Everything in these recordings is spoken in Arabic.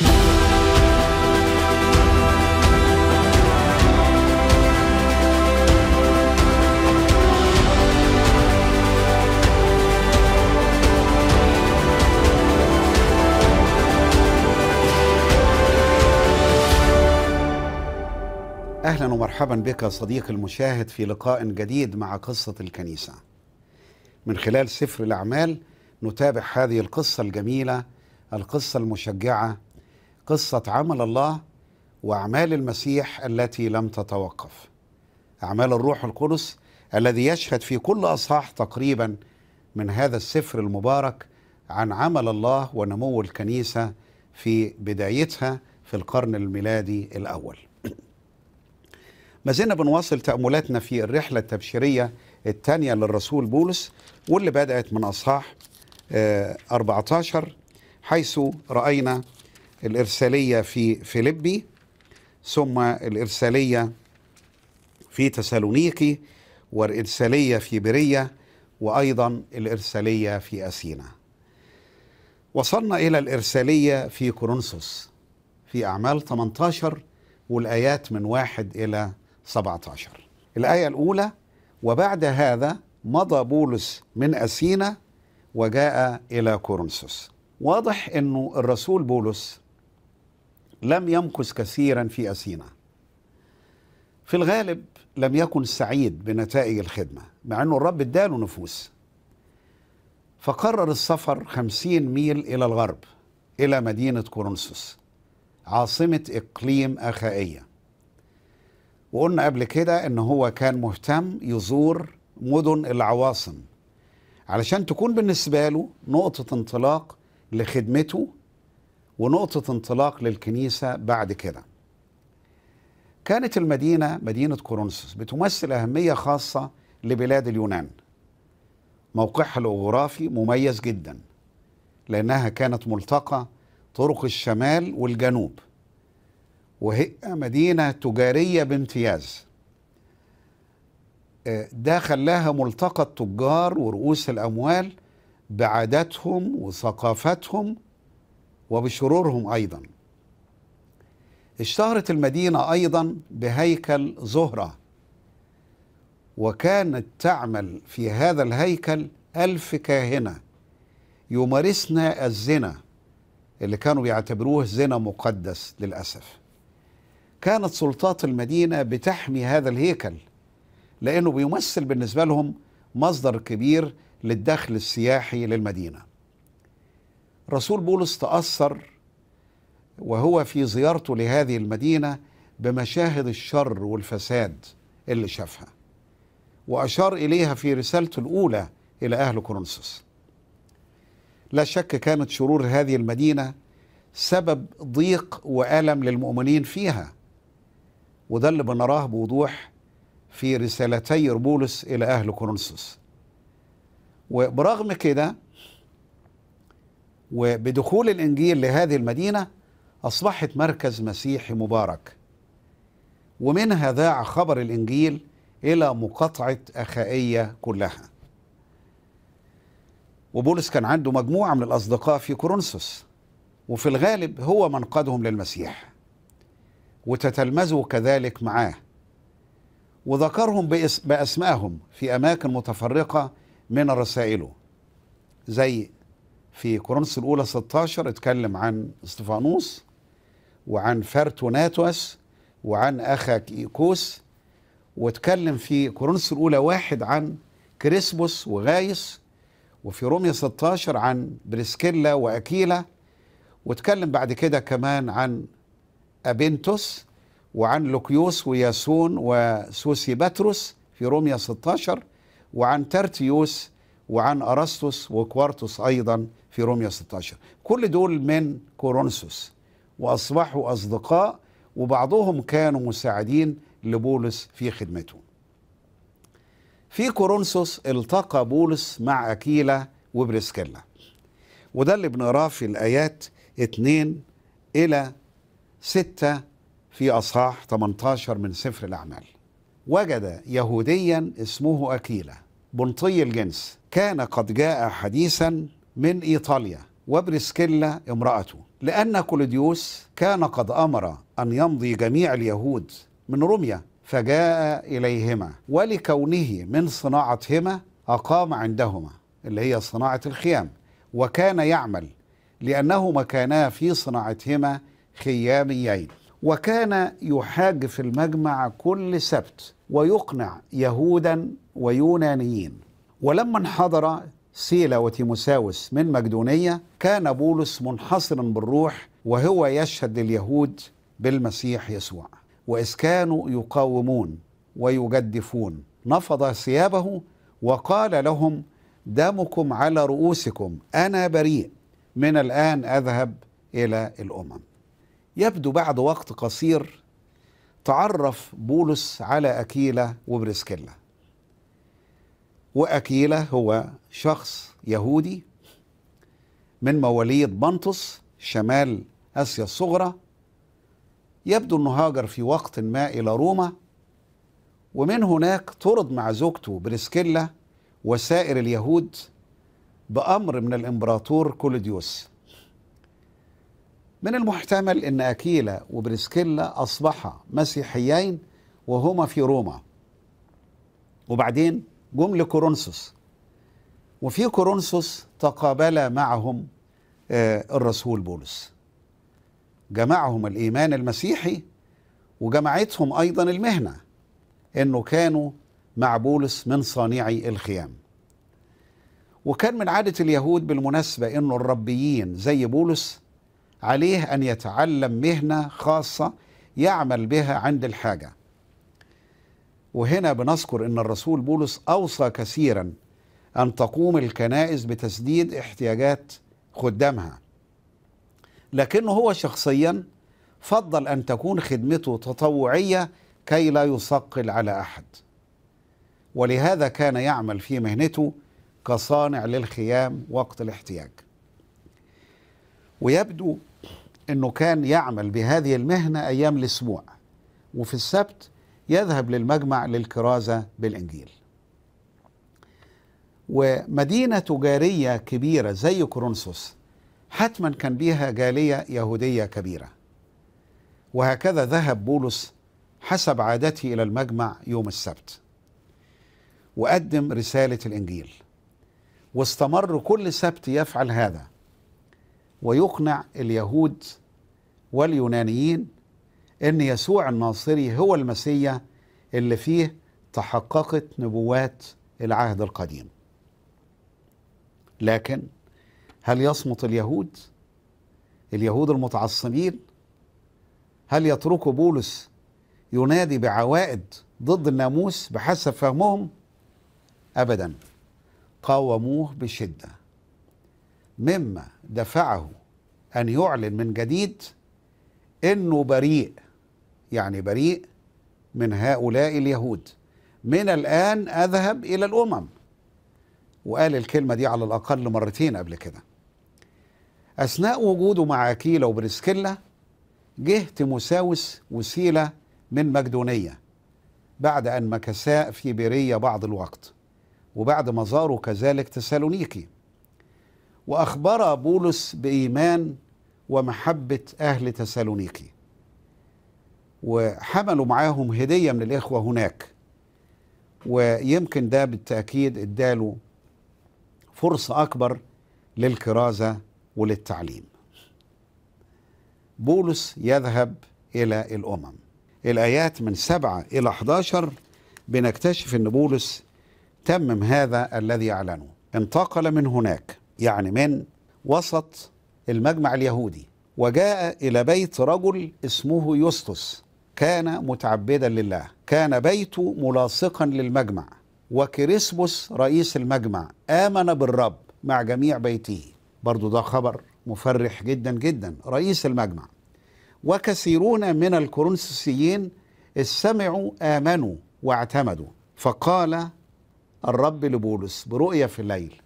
اهلا ومرحبا بك صديقي المشاهد في لقاء جديد مع قصه الكنيسه. من خلال سفر الاعمال نتابع هذه القصه الجميله القصه المشجعه قصه عمل الله واعمال المسيح التي لم تتوقف اعمال الروح القدس الذي يشهد في كل اصحاح تقريبا من هذا السفر المبارك عن عمل الله ونمو الكنيسه في بدايتها في القرن الميلادي الاول ما زلنا بنواصل تأملاتنا في الرحلة التبشيرية الثانية للرسول بولس واللي بدأت من أصحاح 14 آه، حيث رأينا الإرسالية في فيلبي ثم الإرسالية في تسالونيكي والإرسالية في برية وأيضا الإرسالية في أثينا وصلنا إلى الإرسالية في كورنثوس في أعمال 18 والآيات من 1 إلى 17 الآية الأولى وبعد هذا مضى بولس من أثينا وجاء إلى كورنثوس واضح أنه الرسول بولس لم يمكث كثيرا في أثينا في الغالب لم يكن سعيد بنتائج الخدمة مع أنه الرب اداله نفوس فقرر السفر خمسين ميل إلى الغرب إلى مدينة كورنثوس عاصمة إقليم أخائية وقلنا قبل كده أن هو كان مهتم يزور مدن العواصم علشان تكون بالنسبة له نقطة انطلاق لخدمته ونقطة انطلاق للكنيسة بعد كده كانت المدينة مدينة كورنثوس بتمثل أهمية خاصة لبلاد اليونان موقعها الجغرافي مميز جدا لأنها كانت ملتقى طرق الشمال والجنوب وهي مدينة تجارية بامتياز آه، ده خلاها ملتقى التجار ورؤوس الأموال بعاداتهم وثقافتهم وبشرورهم أيضا اشتهرت المدينة أيضا بهيكل زهرة وكانت تعمل في هذا الهيكل ألف كاهنة يمارسن الزنا اللي كانوا بيعتبروه زنا مقدس للأسف كانت سلطات المدينة بتحمي هذا الهيكل لأنه بيمثل بالنسبة لهم مصدر كبير للدخل السياحي للمدينه رسول بولس تأثر وهو في زيارته لهذه المدينة بمشاهد الشر والفساد اللي شافها وأشار إليها في رسالته الأولى إلى أهل كورنثوس لا شك كانت شرور هذه المدينة سبب ضيق وألم للمؤمنين فيها وده اللي بنراه بوضوح في رسالتي بولس إلى أهل كورنثوس وبرغم كده وبدخول الإنجيل لهذه المدينة أصبحت مركز مسيحي مبارك ومنها ذاع خبر الإنجيل إلى مقاطعة أخائية كلها وبولس كان عنده مجموعة من الأصدقاء في كورنثوس وفي الغالب هو من قادهم للمسيح وتتلمذوا كذلك معاه وذكرهم بأسمائهم في أماكن متفرقة من رسائله زي في كورنثوس الاولى 16 اتكلم عن استفانوس وعن فرتوناتوس وعن اخا ايكوس واتكلم في كورنثوس الاولى واحد عن كريسبوس وغايس وفي روميا 16 عن بريسكيلا واكيلا واتكلم بعد كده كمان عن ابنتوس وعن لوكيوس وياسون وسوسي باتروس في روميا 16 وعن ترتيوس وعن أرسطس وكوارتوس أيضا في روميا 16 كل دول من كورنثوس وأصبحوا أصدقاء وبعضهم كانوا مساعدين لبولس في خدمته في كورنثوس التقى بولس مع أكيلا وبريسكيلا وده اللي بنقراه في الآيات 2 إلى 6 في أصحاح 18 من سفر الأعمال وجد يهوديا اسمه أكيلا بنطي الجنس كان قد جاء حديثا من إيطاليا وبريسكيلا امرأته لأن كلوديوس كان قد أمر أن يمضي جميع اليهود من روميا فجاء إليهما ولكونه من صناعتهما أقام عندهما اللي هي صناعة الخيام وكان يعمل لأنهما كانا في صناعتهما خياميين وكان يحاج في المجمع كل سبت ويقنع يهودا ويونانيين ولما انحدر سيلا وتيموساوس من مقدونية كان بولس منحصرا بالروح وهو يشهد لليهود بالمسيح يسوع وإذ كانوا يقاومون ويجدفون نفض ثيابه وقال لهم دمكم على رؤوسكم أنا بريء من الآن أذهب إلى الأمم يبدو بعد وقت قصير تعرف بولس على أكيلة وبرسكيلا وأكيلة هو شخص يهودي من مواليد بنطس شمال آسيا الصغرى يبدو أنه هاجر في وقت ما إلى روما ومن هناك طرد مع زوجته بريسكيلا وسائر اليهود بأمر من الإمبراطور كولوديوس من المحتمل أن أكيلا وبريسكيلا أصبحا مسيحيين وهما في روما وبعدين جم لكورنثوس وفي كورنثوس تقابل معهم آه، الرسول بولس جمعهم الايمان المسيحي وجمعتهم ايضا المهنه انه كانوا مع بولس من صانعي الخيام وكان من عاده اليهود بالمناسبه انه الربيين زي بولس عليه ان يتعلم مهنه خاصه يعمل بها عند الحاجه وهنا بنذكر أن الرسول بولس أوصى كثيرا أن تقوم الكنائس بتسديد احتياجات خدامها لكنه هو شخصيا فضل أن تكون خدمته تطوعية كي لا يثقل على أحد ولهذا كان يعمل في مهنته كصانع للخيام وقت الاحتياج ويبدو أنه كان يعمل بهذه المهنة أيام الأسبوع وفي السبت يذهب للمجمع للكرازة بالإنجيل ومدينة تجارية كبيرة زي كورنثوس حتما كان بيها جالية يهودية كبيرة وهكذا ذهب بولس حسب عادته إلى المجمع يوم السبت وقدم رسالة الإنجيل واستمر كل سبت يفعل هذا ويقنع اليهود واليونانيين ان يسوع الناصري هو المسيح اللي فيه تحققت نبوات العهد القديم لكن هل يصمت اليهود اليهود المتعصبين هل يتركوا بولس ينادي بعوائد ضد الناموس بحسب فهمهم ابدا قاوموه بشده مما دفعه ان يعلن من جديد انه بريء يعني بريء من هؤلاء اليهود من الآن أذهب إلى الأمم وقال الكلمة دي على الأقل مرتين قبل كده أثناء وجوده مع أكيلا وبرسكيلا جه تيموساوس وسيلة من مقدونية بعد أن مكساء في بيرية بعض الوقت وبعد ما زاروا كذلك تسالونيكي وأخبر بولس بإيمان ومحبة أهل تسالونيكي وحملوا معاهم هدية من الإخوة هناك ويمكن ده بالتأكيد اداله فرصة أكبر للكرازة وللتعليم بولس يذهب إلى الأمم الآيات من 7 إلى 11 بنكتشف أن بولس تمم هذا الذي أعلنه انتقل من هناك يعني من وسط المجمع اليهودي وجاء إلى بيت رجل اسمه يوستس كان متعبدا لله كان بيته ملاصقا للمجمع وكريسبوس رئيس المجمع آمن بالرب مع جميع بيته برضو ده خبر مفرح جدا جدا رئيس المجمع وكثيرون من الكورنثوسيين استمعوا آمنوا واعتمدوا فقال الرب لبولس برؤيا في الليل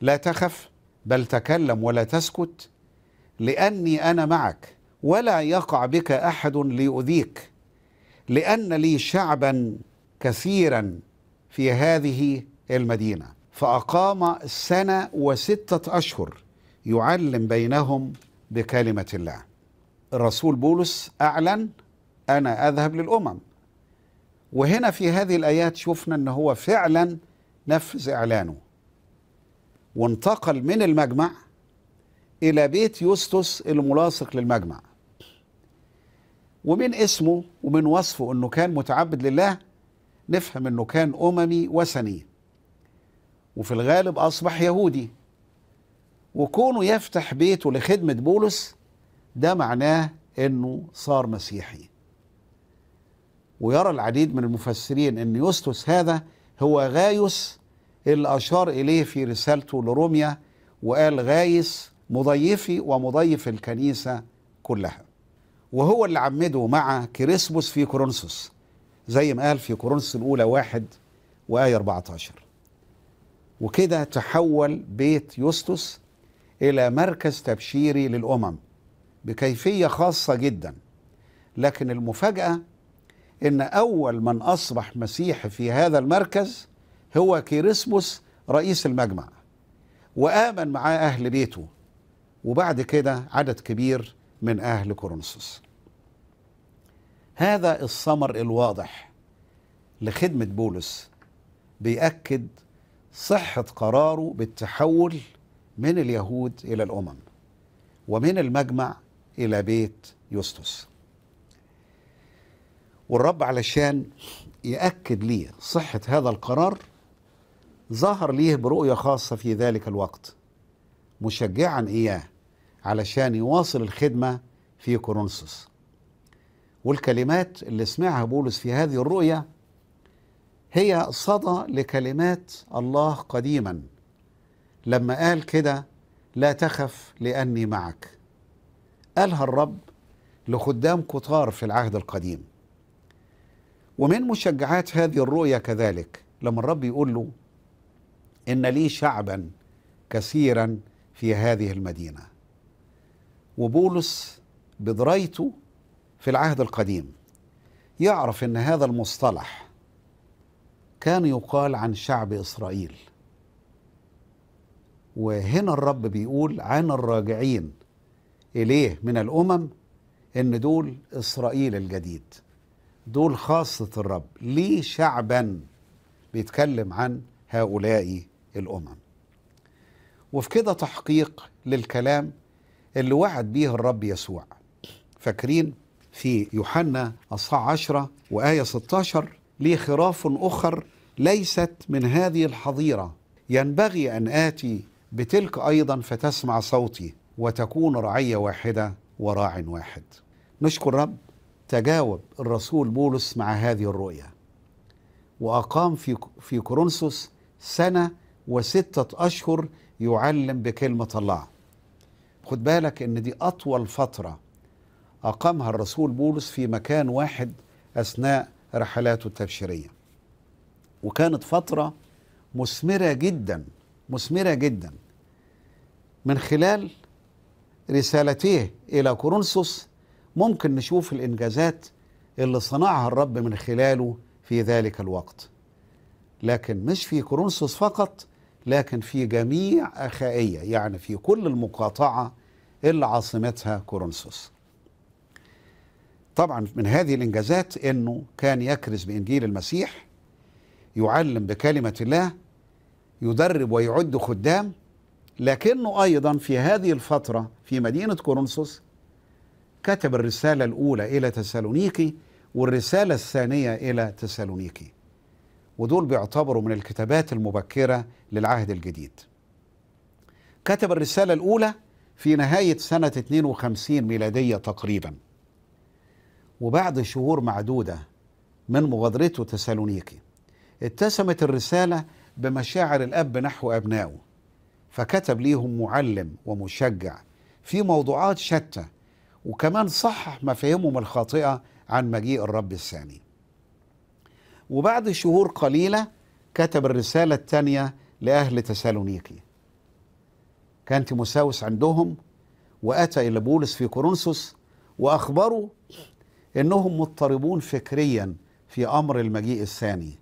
لا تخف بل تكلم ولا تسكت لأني أنا معك ولا يقع بك احد ليؤذيك لان لي شعبا كثيرا في هذه المدينه فاقام سنه وسته اشهر يعلم بينهم بكلمه الله الرسول بولس اعلن انا اذهب للامم وهنا في هذه الايات شفنا ان هو فعلا نفذ اعلانه وانتقل من المجمع الى بيت يوستس الملاصق للمجمع ومن اسمه ومن وصفه انه كان متعبد لله نفهم انه كان اممي وثني وفي الغالب اصبح يهودي وكونه يفتح بيته لخدمه بولس ده معناه انه صار مسيحي ويرى العديد من المفسرين ان يوستوس هذا هو غايوس اللي اشار اليه في رسالته لروميا وقال غايس مضيفي ومضيف الكنيسه كلها وهو اللي عمده مع كريسبوس في كورنثوس زي ما قال في كورنثوس الأولى واحد وآية 14 وكده تحول بيت يوستوس إلى مركز تبشيري للأمم بكيفية خاصة جدا لكن المفاجأة إن أول من أصبح مسيحي في هذا المركز هو كيرسموس رئيس المجمع وآمن معاه أهل بيته وبعد كده عدد كبير من أهل كورنثوس هذا الثمر الواضح لخدمة بولس بيأكد صحة قراره بالتحول من اليهود إلى الأمم ومن المجمع إلى بيت يوستوس والرب علشان يأكد ليه صحة هذا القرار ظهر ليه برؤية خاصة في ذلك الوقت مشجعا إياه علشان يواصل الخدمة في كورنثوس والكلمات اللي سمعها بولس في هذه الرؤية هي صدى لكلمات الله قديما لما قال كده لا تخف لأني معك قالها الرب لخدام كتار في العهد القديم ومن مشجعات هذه الرؤية كذلك لما الرب يقول له إن لي شعبا كثيرا في هذه المدينة وبولس بدرايته في العهد القديم يعرف ان هذا المصطلح كان يقال عن شعب اسرائيل وهنا الرب بيقول عن الراجعين اليه من الامم ان دول اسرائيل الجديد دول خاصه الرب ليه شعبا بيتكلم عن هؤلاء الامم وفي كده تحقيق للكلام اللي وعد بيه الرب يسوع فاكرين في يوحنا أصحاح 10 وآية 16 ليه خراف أخر ليست من هذه الحظيرة ينبغي أن آتي بتلك أيضا فتسمع صوتي وتكون رعية واحدة وراع واحد نشكر رب تجاوب الرسول بولس مع هذه الرؤية وأقام في, في كورنثوس سنة وستة أشهر يعلم بكلمة الله خد بالك ان دي اطول فتره اقامها الرسول بولس في مكان واحد اثناء رحلاته التبشيريه وكانت فتره مثمره جدا مثمره جدا من خلال رسالتيه الى كورنثوس ممكن نشوف الانجازات اللي صنعها الرب من خلاله في ذلك الوقت لكن مش في كورنثوس فقط لكن في جميع أخائية يعني في كل المقاطعة اللي عاصمتها كورنثوس طبعا من هذه الإنجازات أنه كان يكرز بإنجيل المسيح يعلم بكلمة الله يدرب ويعد خدام لكنه أيضا في هذه الفترة في مدينة كورنثوس كتب الرسالة الأولى إلى تسالونيكي والرسالة الثانية إلى تسالونيكي ودول بيعتبروا من الكتابات المبكرة للعهد الجديد كتب الرسالة الأولى في نهاية سنة 52 ميلادية تقريبا وبعد شهور معدودة من مغادرته تسالونيكي اتسمت الرسالة بمشاعر الأب نحو أبنائه فكتب ليهم معلم ومشجع في موضوعات شتى وكمان صحح مفاهيمهم الخاطئة عن مجيء الرب الثاني وبعد شهور قليلة كتب الرسالة الثانية لأهل تسالونيكي كان تيموساوس عندهم وأتى إلى بولس في كورنثوس وأخبروا أنهم مضطربون فكريا في أمر المجيء الثاني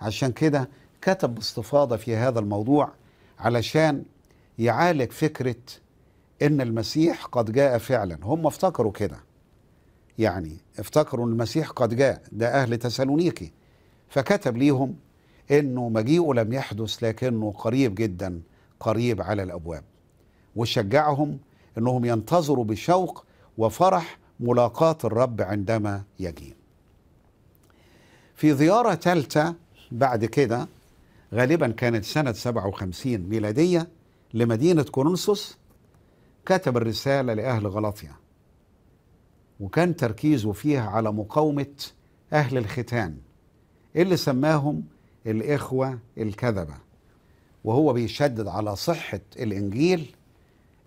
عشان كده كتب باستفاضة في هذا الموضوع علشان يعالج فكرة إن المسيح قد جاء فعلا هم افتكروا كده يعني افتكروا المسيح قد جاء ده أهل تسالونيكي فكتب ليهم أنه مجيئه لم يحدث لكنه قريب جدا قريب على الأبواب وشجعهم أنهم ينتظروا بشوق وفرح ملاقاة الرب عندما يجي في زيارة ثالثة بعد كده غالبا كانت سنة 57 ميلادية لمدينة كورنثوس كتب الرسالة لأهل غلاطية وكان تركيزه فيها على مقاومة أهل الختان اللي سماهم الإخوة الكذبة وهو بيشدد على صحة الإنجيل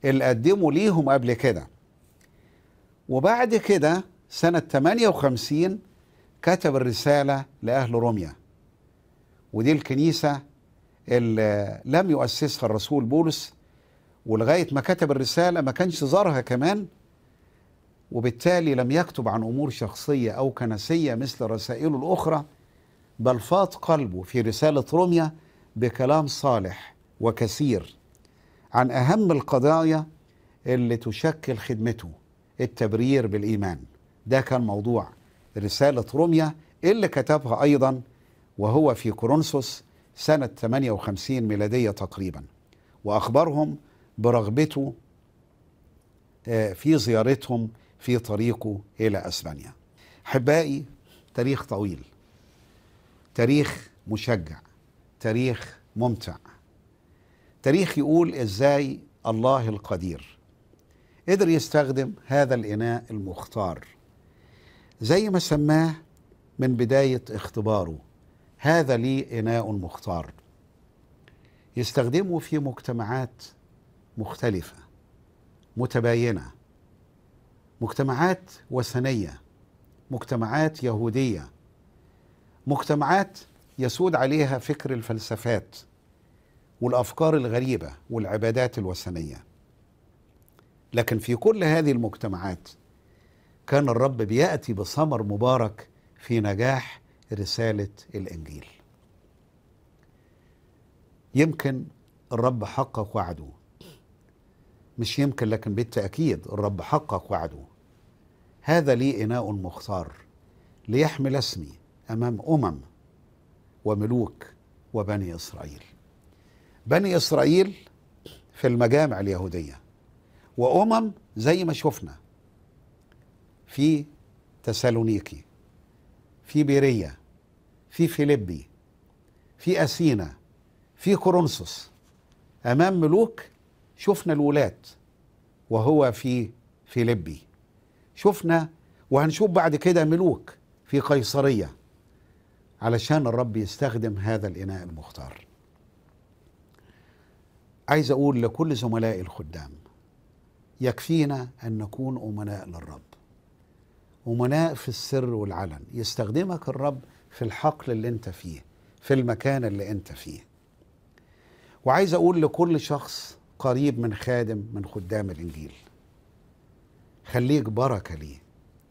اللي قدمه ليهم قبل كده وبعد كده سنة 58 كتب الرسالة لأهل روميا ودي الكنيسة اللي لم يؤسسها الرسول بولس ولغاية ما كتب الرسالة ما كانش زارها كمان وبالتالي لم يكتب عن امور شخصيه او كنسيه مثل رسائله الاخرى بل فاض قلبه في رساله روميا بكلام صالح وكثير عن اهم القضايا اللي تشكل خدمته التبرير بالايمان ده كان موضوع رساله روميا اللي كتبها ايضا وهو في كورنثوس سنه 58 ميلاديه تقريبا واخبرهم برغبته آه، في زيارتهم في طريقه إلى أسبانيا احبائي تاريخ طويل تاريخ مشجع تاريخ ممتع تاريخ يقول إزاي الله القدير قدر يستخدم هذا الإناء المختار زي ما سماه من بداية اختباره هذا لي إناء مختار يستخدمه في مجتمعات مختلفة متباينة مجتمعات وثنيه مجتمعات يهوديه مجتمعات يسود عليها فكر الفلسفات والافكار الغريبه والعبادات الوثنيه لكن في كل هذه المجتمعات كان الرب بياتي بثمر مبارك في نجاح رساله الانجيل يمكن الرب حقق وعده مش يمكن لكن بالتأكيد الرب حقق وعده هذا لي إناء مختار ليحمل اسمي أمام أمم وملوك وبني إسرائيل بني إسرائيل في المجامع اليهودية وأمم زي ما شفنا في تسالونيكي في بيرية في فيليبي في أثينا في كورنثوس أمام ملوك شفنا الولاة وهو في فيلبي شفنا وهنشوف بعد كده ملوك في قيصرية علشان الرب يستخدم هذا الإناء المختار عايز أقول لكل زملائي الخدام يكفينا أن نكون أمناء للرب أمناء في السر والعلن يستخدمك الرب في الحقل اللي أنت فيه في المكان اللي أنت فيه وعايز أقول لكل شخص قريب من خادم من خدام الانجيل خليك بركه ليه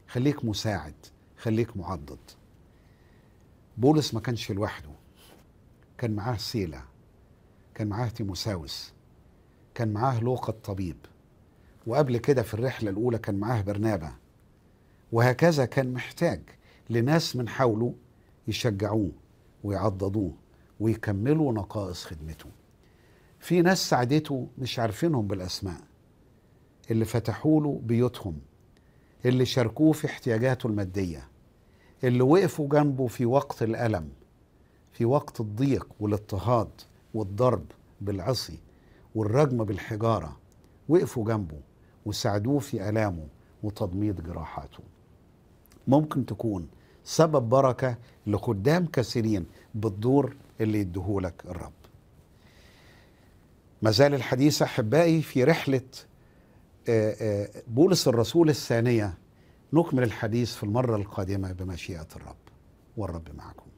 خليك مساعد خليك معضد بولس ما كانش لوحده كان معاه سيلا كان معاه تيموساوس كان معاه لوقا الطبيب وقبل كده في الرحله الاولى كان معاه برنابة وهكذا كان محتاج لناس من حوله يشجعوه ويعضدوه ويكملوا نقائص خدمته في ناس ساعدته مش عارفينهم بالاسماء اللي فتحوا له بيوتهم اللي شاركوه في احتياجاته الماديه اللي وقفوا جنبه في وقت الالم في وقت الضيق والاضطهاد والضرب بالعصي والرجم بالحجاره وقفوا جنبه وساعدوه في الامه وتضميد جراحاته ممكن تكون سبب بركه لخدام كثيرين بالدور اللي يديهولك الرب ما زال الحديث احبائي في رحله آه، آه، بولس الرسول الثانيه نكمل الحديث في المره القادمه بمشيئه الرب والرب معكم